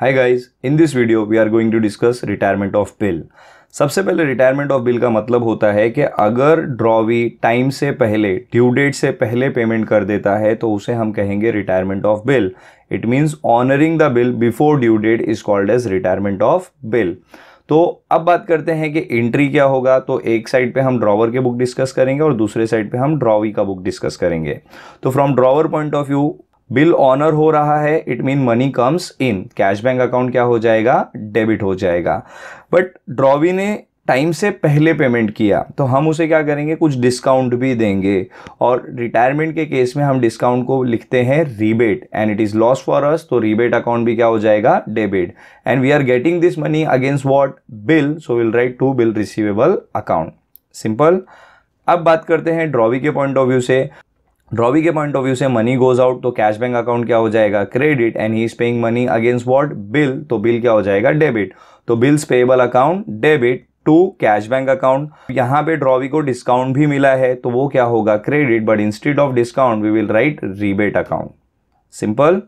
hi guys in this video we are going to discuss retirement of bill सबसे पहले retirement of bill का मतलब होता है कि अगर ड्रॉवी टाइम से पहले ड्यू डेट से पहले पेमेंट कर देता है तो उसे हम कहेंगे retirement of bill it means honouring the bill before due date is called as retirement of bill तो अब बात करते हैं कि एंट्री क्या होगा तो एक साइड पे हम ड्रॉवर के बुक डिस्कस करेंगे और दूसरे साइड पे हम ड्रॉवी का बुक डिस्कस करेंगे तो from drawer point of view bill honour हो रहा है it mean money comes in cash bank account क्या हो जाएगा डेबिट हो जाएगा बट ड्रॉवी ने टाइम से पहले पेमेंट किया तो हम उसे क्या करेंगे कुछ डिस्काउंट भी देंगे और रिटायरमेंट के केस में हम डिस्काउंट को लिखते हैं rebate and it is loss for us तो रिबेट अकाउंट भी क्या हो जाएगा debit and we are getting this money against what bill so will write to bill receivable account simple अब बात करते हैं ड्रॉवी के पॉइंट ऑफ व्यू से ड्रॉवी के पॉइंट ऑफ व्यू से मनी गोज आउट तो कैश बैंक अकाउंट क्या हो जाएगा credit and he is paying money against what bill तो बिल क्या हो जाएगा डेबिट तो bills payable account debit to cash bank account यहाँ पे ड्रॉवी को डिस्काउंट भी मिला है तो वो क्या होगा credit but instead of discount we will write rebate account simple